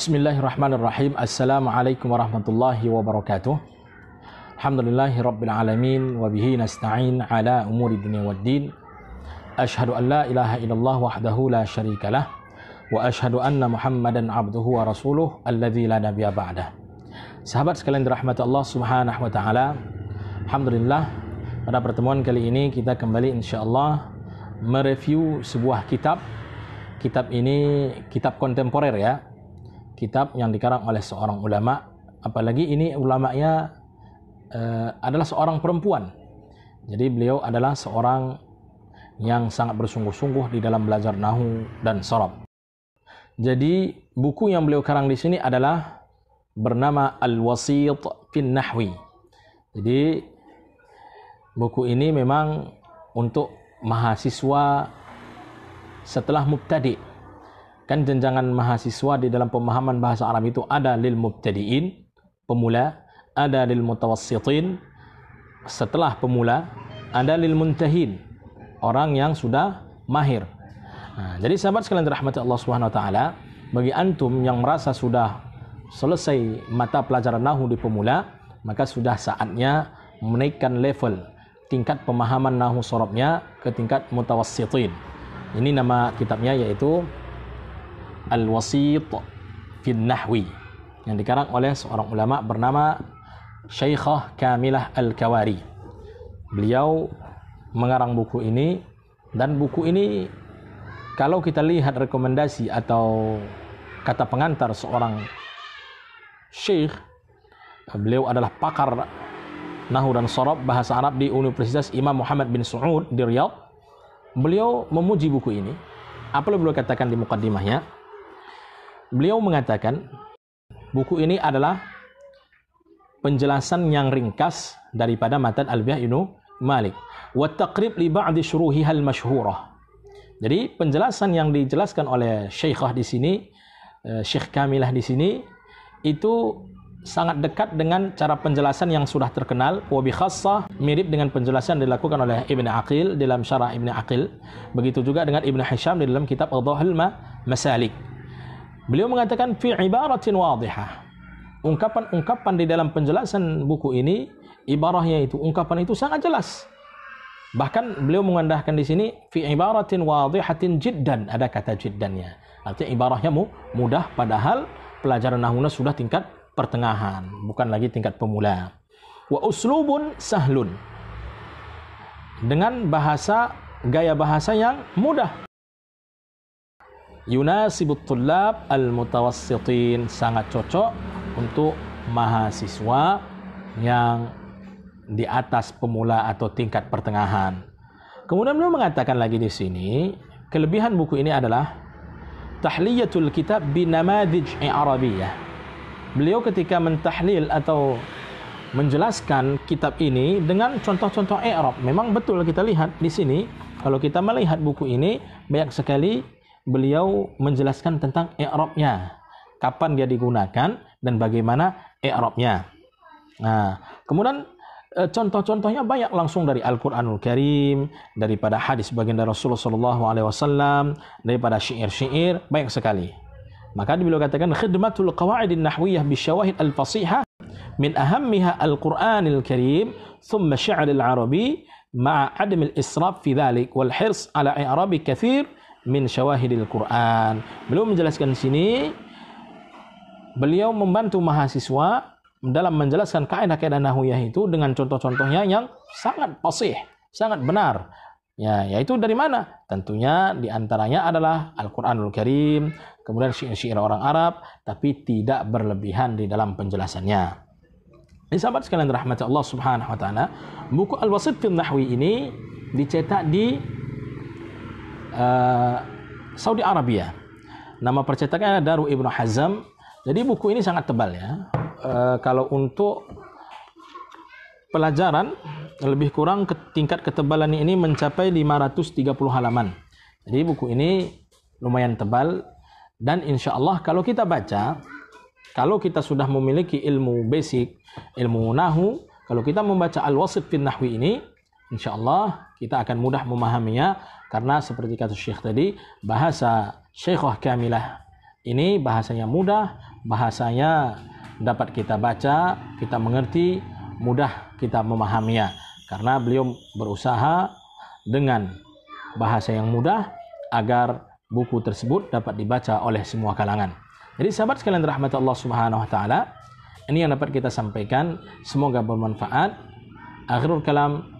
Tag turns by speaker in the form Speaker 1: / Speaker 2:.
Speaker 1: Bismillahirrahmanirrahim. Assalamualaikum warahmatullahi wabarakatuh. Alhamdulillahi rabbil alamin wa bihi nasta'in ala umuri dunia din. Ashhadu an la ilaha illallah wahdahu la syarika lah wa ashhadu anna Muhammadan abduhu wa rasuluh alladzi la nabiyya ba'da. Sahabat sekalian dirahmati Allah Subhanahu wa taala. Alhamdulillah pada pertemuan kali ini kita kembali insyaallah mereview sebuah kitab. Kitab ini kitab kontemporer ya, kitab yang dikarang oleh seorang ulama apalagi ini ulamanya uh, adalah seorang perempuan jadi beliau adalah seorang yang sangat bersungguh-sungguh di dalam belajar nahu dan sorab jadi buku yang beliau karang di sini adalah bernama Al-Wasit fin Nahwi. Jadi buku ini memang untuk mahasiswa setelah mubtadi Kan jenjangan mahasiswa di dalam pemahaman bahasa Arab itu ada lil mubtadiin, pemula, ada lil mutawassitin, setelah pemula, ada lil muntahin, orang yang sudah mahir. Nah, jadi sahabat sekalian dirahmati Allah Subhanahu wa taala, bagi antum yang merasa sudah selesai mata pelajaran nahu di pemula, maka sudah saatnya menaikkan level tingkat pemahaman nahu sorobnya ke tingkat mutawassitin. Ini nama kitabnya yaitu Al-Wasit fi Nahwi yang dikarang oleh seorang ulama bernama Syekhah Kamilah Al-Kawari. Beliau mengarang buku ini dan buku ini kalau kita lihat rekomendasi atau kata pengantar seorang syekh beliau adalah pakar nahu dan sorab bahasa Arab di Universitas Imam Muhammad bin Saud di Riyadh beliau memuji buku ini apa yang beliau katakan di mukaddimahnya Beliau mengatakan, buku ini adalah penjelasan yang ringkas daripada matan Albiah Ibn Malik. Wa taqrib li ba'di syuruhihal masyhurah. Jadi penjelasan yang dijelaskan oleh Syekhah di sini, eh, Syekh Kamilah di sini itu sangat dekat dengan cara penjelasan yang sudah terkenal wabi khasah mirip dengan penjelasan yang dilakukan oleh Ibn Aqil dalam syarah Ibn Aqil begitu juga dengan Ibn Hisham di dalam kitab al Adhahul Masalik Beliau mengatakan fi ibaratin wadihah. Ungkapan-ungkapan di dalam penjelasan buku ini ibarahnya itu ungkapan itu sangat jelas. Bahkan beliau mengandahkan di sini fi ibaratin wadihatin jiddan ada kata jiddannya. Artinya ibarahnya mudah padahal pelajaran nahwu sudah tingkat pertengahan, bukan lagi tingkat pemula. Wa uslubun sahlun. Dengan bahasa gaya bahasa yang mudah. Yunasibut tulab al mutawassitin sangat cocok untuk mahasiswa yang di atas pemula atau tingkat pertengahan. Kemudian beliau mengatakan lagi di sini, kelebihan buku ini adalah tahliyatul kitab binamadij Arabiyah. Beliau ketika mentahlil atau menjelaskan kitab ini dengan contoh-contoh Arab. Memang betul kita lihat di sini kalau kita melihat buku ini banyak sekali beliau menjelaskan tentang i'rabnya, kapan dia digunakan dan bagaimana i'rabnya. Nah, kemudian eh, contoh-contohnya banyak langsung dari Al-Qur'anul Karim, daripada hadis baginda Rasulullah SAW, daripada syair-syair, banyak sekali. Maka beliau katakan khidmatul qawaidin nahwiyah bisyawahid al-fasihah min ahammiha al-Qur'anil Karim, thumma al Arabi ma'a adam al-israf fi dhalik wal hirs ala i'rabi kathir min syawahidil Quran. Beliau menjelaskan di sini beliau membantu mahasiswa dalam menjelaskan kaidah-kaidah nahwiyah itu dengan contoh-contohnya yang sangat pasih, sangat benar. Ya, yaitu dari mana? Tentunya diantaranya adalah Al-Quranul Karim, kemudian syair-syair orang Arab, tapi tidak berlebihan di dalam penjelasannya. Ini sahabat sekalian rahmat Allah subhanahu wa ta'ala, buku Al-Wasid Nahwi ini dicetak di Eh, Saudi Arabia. Nama percetakannya Daru Ibnu Hazm. Jadi buku ini sangat tebal ya. E, kalau untuk pelajaran lebih kurang ke tingkat ketebalan ini mencapai 530 halaman. Jadi buku ini lumayan tebal dan insya Allah kalau kita baca, kalau kita sudah memiliki ilmu basic, ilmu nahu, kalau kita membaca al-wasit fin nahwi ini, insya Allah kita akan mudah memahaminya karena seperti kata Syekh tadi bahasa Syekhoh Kamilah ini bahasanya mudah bahasanya dapat kita baca kita mengerti mudah kita memahaminya karena beliau berusaha dengan bahasa yang mudah agar buku tersebut dapat dibaca oleh semua kalangan. Jadi sahabat sekalian rahmat Allah Subhanahu wa taala, ini yang dapat kita sampaikan, semoga bermanfaat. Akhirul kalam